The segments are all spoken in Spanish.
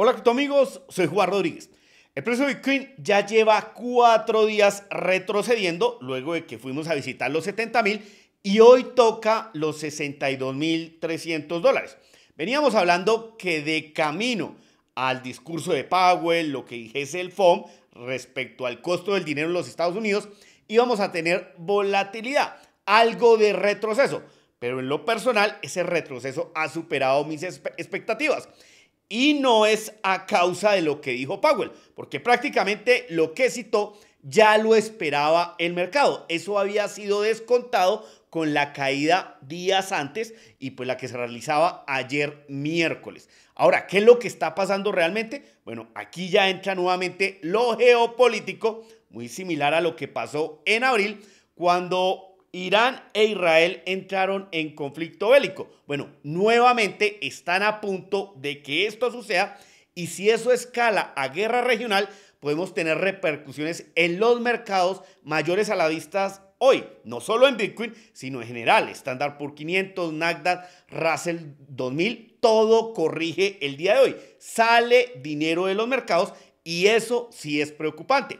Hola amigos, soy Juan Rodríguez. El precio de Bitcoin ya lleva cuatro días retrocediendo luego de que fuimos a visitar los 70 mil y hoy toca los 62 mil 300 dólares. Veníamos hablando que de camino al discurso de Powell, lo que dijese el FOM respecto al costo del dinero en los Estados Unidos, íbamos a tener volatilidad, algo de retroceso. Pero en lo personal, ese retroceso ha superado mis expectativas y no es a causa de lo que dijo Powell, porque prácticamente lo que citó ya lo esperaba el mercado. Eso había sido descontado con la caída días antes y pues la que se realizaba ayer miércoles. Ahora, ¿qué es lo que está pasando realmente? Bueno, aquí ya entra nuevamente lo geopolítico, muy similar a lo que pasó en abril, cuando Irán e Israel entraron en conflicto bélico. Bueno, nuevamente están a punto de que esto suceda y si eso escala a guerra regional, podemos tener repercusiones en los mercados mayores a la vista hoy, no solo en Bitcoin, sino en general. Standard por 500, Nasdaq, Russell 2000, todo corrige el día de hoy. Sale dinero de los mercados y eso sí es preocupante.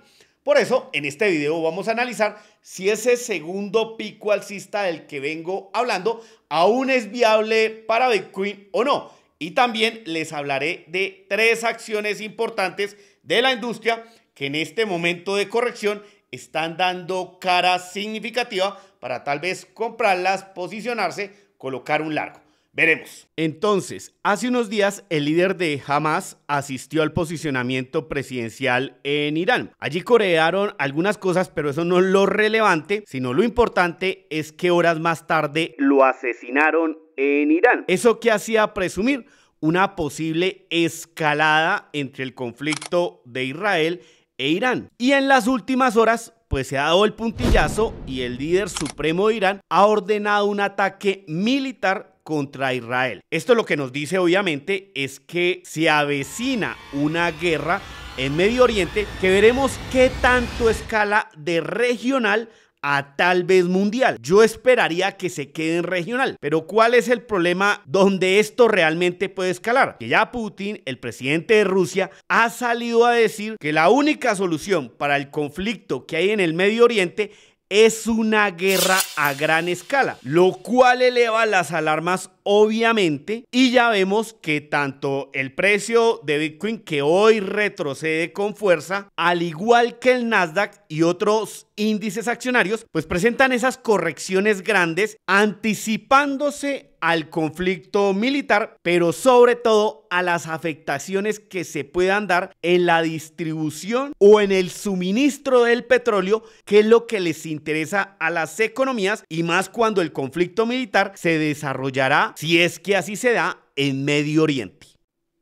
Por eso, en este video vamos a analizar si ese segundo pico alcista del que vengo hablando aún es viable para Bitcoin o no. Y también les hablaré de tres acciones importantes de la industria que en este momento de corrección están dando cara significativa para tal vez comprarlas, posicionarse, colocar un largo. Veremos. Entonces, hace unos días el líder de Hamas asistió al posicionamiento presidencial en Irán. Allí corearon algunas cosas, pero eso no es lo relevante, sino lo importante es que horas más tarde lo asesinaron en Irán. Eso que hacía presumir una posible escalada entre el conflicto de Israel e Irán. Y en las últimas horas, pues se ha dado el puntillazo y el líder supremo de Irán ha ordenado un ataque militar contra Israel. Esto lo que nos dice obviamente es que se avecina una guerra en Medio Oriente que veremos qué tanto escala de regional a tal vez mundial. Yo esperaría que se quede en regional, pero ¿cuál es el problema donde esto realmente puede escalar? Que ya Putin, el presidente de Rusia, ha salido a decir que la única solución para el conflicto que hay en el Medio Oriente es una guerra a gran escala, lo cual eleva las alarmas obviamente. Y ya vemos que tanto el precio de Bitcoin que hoy retrocede con fuerza, al igual que el Nasdaq y otros índices accionarios, pues presentan esas correcciones grandes anticipándose al conflicto militar, pero sobre todo a las afectaciones que se puedan dar en la distribución o en el suministro del petróleo, que es lo que les interesa a las economías y más cuando el conflicto militar se desarrollará si es que así se da en Medio Oriente.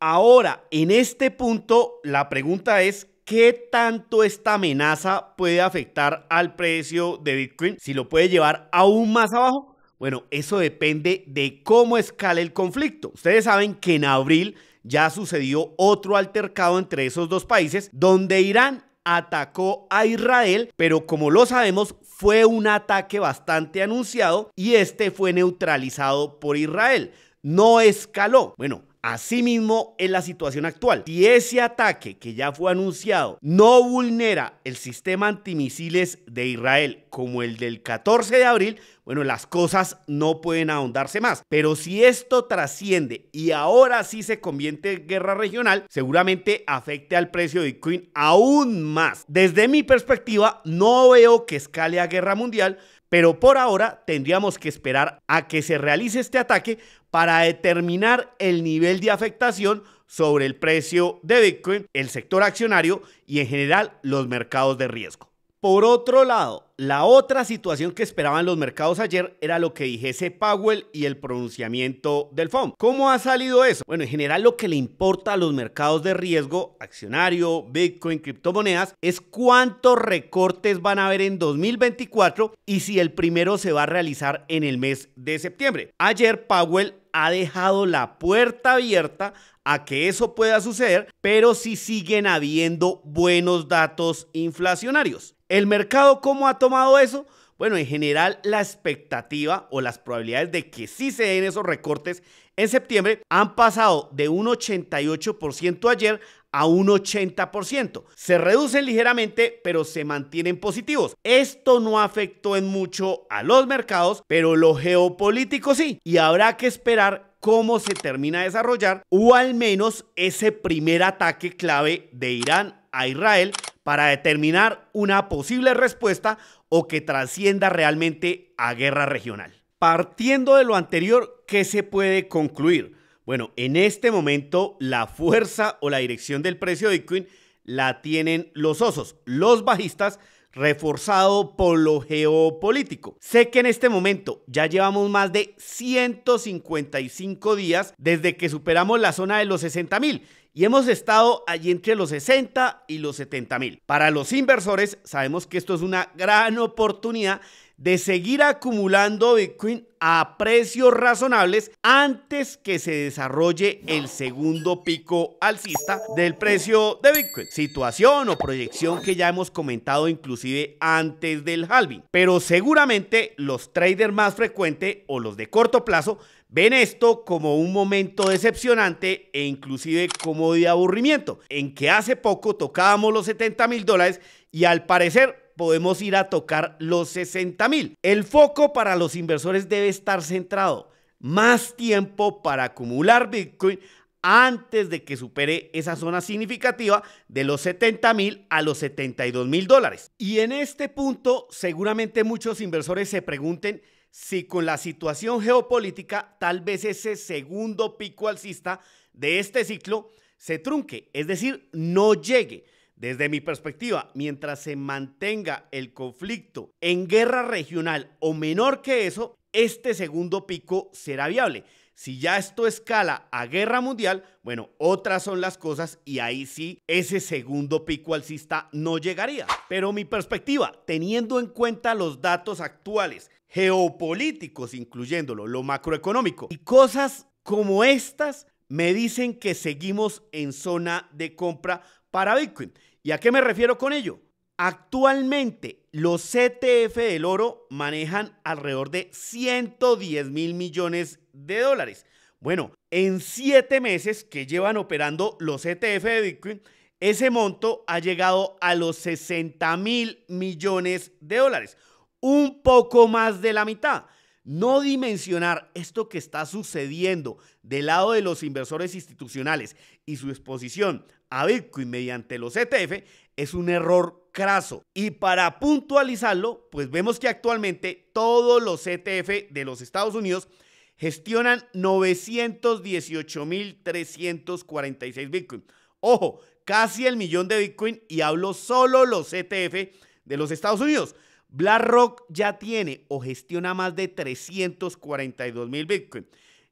Ahora, en este punto, la pregunta es, ¿qué tanto esta amenaza puede afectar al precio de Bitcoin? Si lo puede llevar aún más abajo. Bueno, eso depende de cómo escale el conflicto. Ustedes saben que en abril ya sucedió otro altercado entre esos dos países, donde Irán atacó a Israel, pero como lo sabemos, fue un ataque bastante anunciado y este fue neutralizado por Israel. No escaló. Bueno, Asimismo, en la situación actual, si ese ataque que ya fue anunciado no vulnera el sistema antimisiles de Israel como el del 14 de abril, bueno, las cosas no pueden ahondarse más. Pero si esto trasciende y ahora sí se convierte en guerra regional, seguramente afecte al precio de Bitcoin aún más. Desde mi perspectiva, no veo que escale a guerra mundial pero por ahora tendríamos que esperar a que se realice este ataque para determinar el nivel de afectación sobre el precio de Bitcoin, el sector accionario y en general los mercados de riesgo. Por otro lado, la otra situación que esperaban los mercados ayer era lo que dijese Powell y el pronunciamiento del FOM. ¿Cómo ha salido eso? Bueno, en general lo que le importa a los mercados de riesgo, accionario, Bitcoin, criptomonedas, es cuántos recortes van a haber en 2024 y si el primero se va a realizar en el mes de septiembre. Ayer Powell ha dejado la puerta abierta a que eso pueda suceder, pero si siguen habiendo buenos datos inflacionarios. El mercado, ¿cómo ha tomado eso? Bueno, en general la expectativa o las probabilidades de que sí se den esos recortes en septiembre han pasado de un 88% ayer a un 80%. Se reducen ligeramente, pero se mantienen positivos. Esto no afectó en mucho a los mercados, pero lo geopolítico sí. Y habrá que esperar cómo se termina de desarrollar o al menos ese primer ataque clave de Irán a Israel para determinar una posible respuesta o que trascienda realmente a guerra regional. Partiendo de lo anterior, ¿qué se puede concluir? Bueno, en este momento la fuerza o la dirección del precio de Bitcoin la tienen los osos, los bajistas, reforzado por lo geopolítico. Sé que en este momento ya llevamos más de 155 días desde que superamos la zona de los 60 mil y hemos estado allí entre los 60 y los 70 mil. Para los inversores sabemos que esto es una gran oportunidad de seguir acumulando Bitcoin a precios razonables antes que se desarrolle el segundo pico alcista del precio de Bitcoin. Situación o proyección que ya hemos comentado inclusive antes del halving. Pero seguramente los traders más frecuentes o los de corto plazo ven esto como un momento decepcionante e inclusive como de aburrimiento, en que hace poco tocábamos los 70 mil dólares y al parecer podemos ir a tocar los 60 mil. El foco para los inversores debe estar centrado. Más tiempo para acumular Bitcoin antes de que supere esa zona significativa de los 70 mil a los 72 mil dólares. Y en este punto seguramente muchos inversores se pregunten si con la situación geopolítica tal vez ese segundo pico alcista de este ciclo se trunque, es decir, no llegue. Desde mi perspectiva, mientras se mantenga el conflicto en guerra regional o menor que eso, este segundo pico será viable. Si ya esto escala a guerra mundial, bueno, otras son las cosas y ahí sí ese segundo pico alcista no llegaría. Pero mi perspectiva, teniendo en cuenta los datos actuales, geopolíticos, incluyéndolo, lo macroeconómico. Y cosas como estas me dicen que seguimos en zona de compra para Bitcoin. ¿Y a qué me refiero con ello? Actualmente los ETF del oro manejan alrededor de 110 mil millones de dólares. Bueno, en siete meses que llevan operando los ETF de Bitcoin, ese monto ha llegado a los 60 mil millones de dólares un poco más de la mitad. No dimensionar esto que está sucediendo del lado de los inversores institucionales y su exposición a Bitcoin mediante los ETF es un error craso. Y para puntualizarlo, pues vemos que actualmente todos los ETF de los Estados Unidos gestionan 918.346 Bitcoin. Ojo, casi el millón de Bitcoin y hablo solo los ETF de los Estados Unidos. BlackRock ya tiene o gestiona más de 342 mil Bitcoin.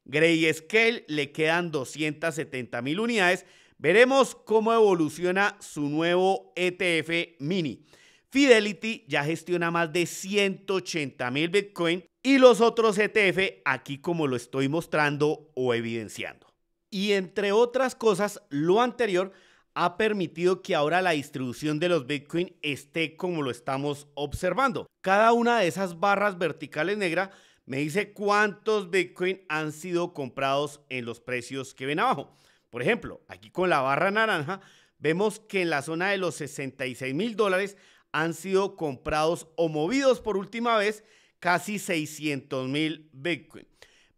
Grayscale le quedan 270 mil unidades. Veremos cómo evoluciona su nuevo ETF mini. Fidelity ya gestiona más de 180 mil Bitcoin y los otros ETF aquí como lo estoy mostrando o evidenciando. Y entre otras cosas, lo anterior ha permitido que ahora la distribución de los Bitcoin esté como lo estamos observando. Cada una de esas barras verticales negras me dice cuántos Bitcoin han sido comprados en los precios que ven abajo. Por ejemplo, aquí con la barra naranja vemos que en la zona de los 66 mil dólares han sido comprados o movidos por última vez casi 600 mil Bitcoin.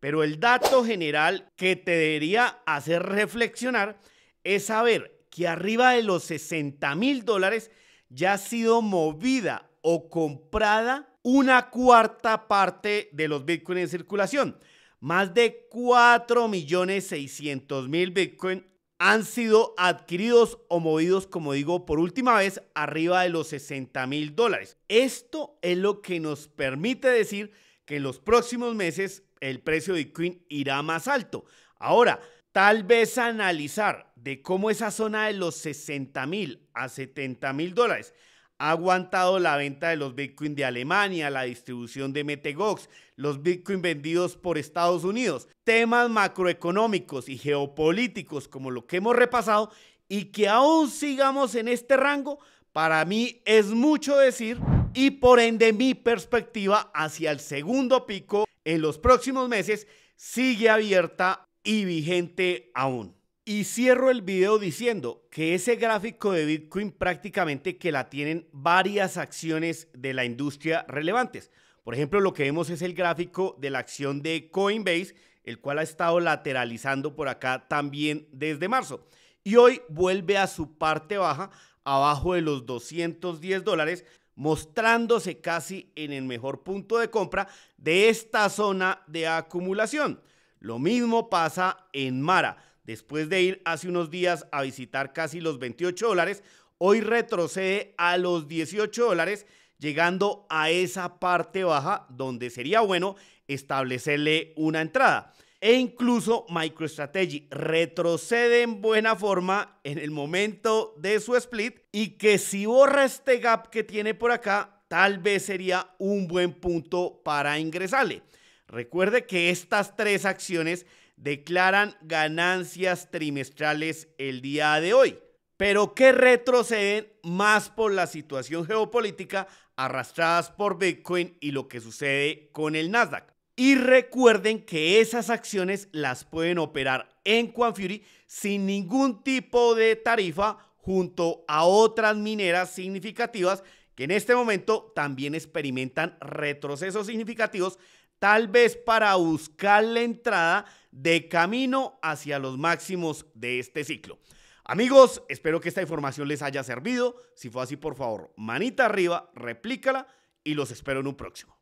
Pero el dato general que te debería hacer reflexionar es saber que arriba de los 60 mil dólares ya ha sido movida o comprada una cuarta parte de los bitcoins en circulación. Más de 4.600.000 Bitcoin han sido adquiridos o movidos, como digo, por última vez arriba de los 60 mil dólares. Esto es lo que nos permite decir que en los próximos meses el precio de Bitcoin irá más alto. Ahora, Tal vez analizar de cómo esa zona de los 60 mil a 70 mil dólares ha aguantado la venta de los Bitcoin de Alemania, la distribución de Metegox, los Bitcoin vendidos por Estados Unidos, temas macroeconómicos y geopolíticos como lo que hemos repasado y que aún sigamos en este rango, para mí es mucho decir y por ende mi perspectiva hacia el segundo pico en los próximos meses sigue abierta y vigente aún. Y cierro el video diciendo que ese gráfico de Bitcoin prácticamente que la tienen varias acciones de la industria relevantes. Por ejemplo, lo que vemos es el gráfico de la acción de Coinbase, el cual ha estado lateralizando por acá también desde marzo. Y hoy vuelve a su parte baja, abajo de los 210 dólares, mostrándose casi en el mejor punto de compra de esta zona de acumulación. Lo mismo pasa en Mara. Después de ir hace unos días a visitar casi los 28 dólares, hoy retrocede a los 18 dólares, llegando a esa parte baja donde sería bueno establecerle una entrada. E incluso MicroStrategy retrocede en buena forma en el momento de su split y que si borra este gap que tiene por acá, tal vez sería un buen punto para ingresarle. Recuerde que estas tres acciones declaran ganancias trimestrales el día de hoy, pero que retroceden más por la situación geopolítica arrastradas por Bitcoin y lo que sucede con el Nasdaq. Y recuerden que esas acciones las pueden operar en Quanfury sin ningún tipo de tarifa junto a otras mineras significativas que en este momento también experimentan retrocesos significativos tal vez para buscar la entrada de camino hacia los máximos de este ciclo. Amigos, espero que esta información les haya servido. Si fue así, por favor, manita arriba, replícala y los espero en un próximo.